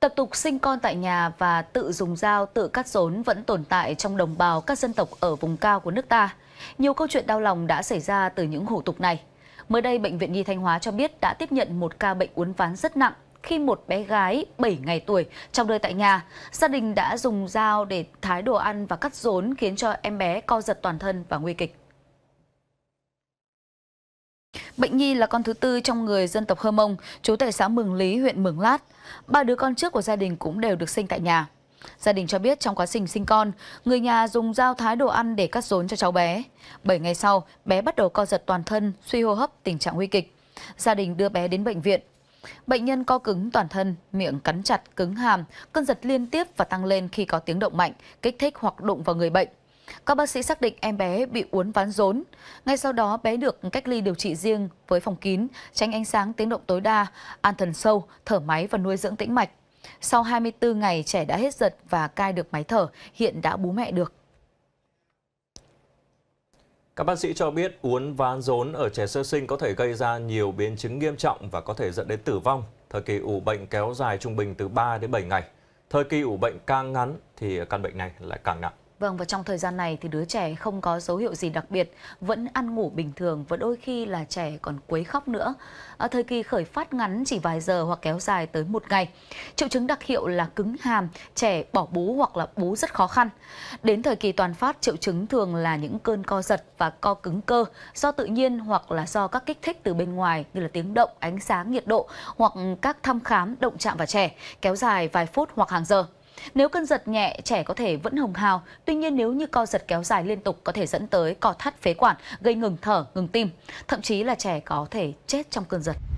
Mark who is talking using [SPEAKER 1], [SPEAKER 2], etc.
[SPEAKER 1] Tập tục sinh con tại nhà và tự dùng dao tự cắt rốn vẫn tồn tại trong đồng bào các dân tộc ở vùng cao của nước ta. Nhiều câu chuyện đau lòng đã xảy ra từ những hủ tục này. Mới đây, Bệnh viện Nhi Thanh Hóa cho biết đã tiếp nhận một ca bệnh uốn ván rất nặng khi một bé gái 7 ngày tuổi trong đời tại nhà. Gia đình đã dùng dao để thái đồ ăn và cắt rốn khiến cho em bé co giật toàn thân và nguy kịch. Bệnh nhi là con thứ tư trong người dân tộc Hơ Mông, trú tại xã Mường Lý, huyện Mường Lát. Ba đứa con trước của gia đình cũng đều được sinh tại nhà. Gia đình cho biết trong quá trình sinh con, người nhà dùng dao thái đồ ăn để cắt rốn cho cháu bé. 7 ngày sau, bé bắt đầu co giật toàn thân, suy hô hấp, tình trạng nguy kịch. Gia đình đưa bé đến bệnh viện. Bệnh nhân co cứng toàn thân, miệng cắn chặt, cứng hàm, cơn giật liên tiếp và tăng lên khi có tiếng động mạnh, kích thích hoặc đụng vào người bệnh. Các bác sĩ xác định em bé bị uốn ván rốn. Ngay sau đó bé được cách ly điều trị riêng với phòng kín, tránh ánh sáng tiếng động tối đa, an thần sâu, thở máy và nuôi dưỡng tĩnh mạch. Sau 24 ngày trẻ đã hết giật và cai được máy thở, hiện đã bú mẹ được.
[SPEAKER 2] Các bác sĩ cho biết uốn ván rốn ở trẻ sơ sinh có thể gây ra nhiều biến chứng nghiêm trọng và có thể dẫn đến tử vong. Thời kỳ ủ bệnh kéo dài trung bình từ 3 đến 7 ngày. Thời kỳ ủ bệnh càng ngắn thì căn bệnh này lại càng nặng.
[SPEAKER 1] Vâng, và trong thời gian này thì đứa trẻ không có dấu hiệu gì đặc biệt, vẫn ăn ngủ bình thường và đôi khi là trẻ còn quấy khóc nữa. À, thời kỳ khởi phát ngắn chỉ vài giờ hoặc kéo dài tới một ngày. Triệu chứng đặc hiệu là cứng hàm, trẻ bỏ bú hoặc là bú rất khó khăn. Đến thời kỳ toàn phát, triệu chứng thường là những cơn co giật và co cứng cơ do tự nhiên hoặc là do các kích thích từ bên ngoài như là tiếng động, ánh sáng, nhiệt độ hoặc các thăm khám, động chạm vào trẻ, kéo dài vài phút hoặc hàng giờ. Nếu cơn giật nhẹ, trẻ có thể vẫn hồng hào, tuy nhiên nếu như co giật kéo dài liên tục có thể dẫn tới co thắt phế quản, gây ngừng thở, ngừng tim, thậm chí là trẻ có thể chết trong cơn giật.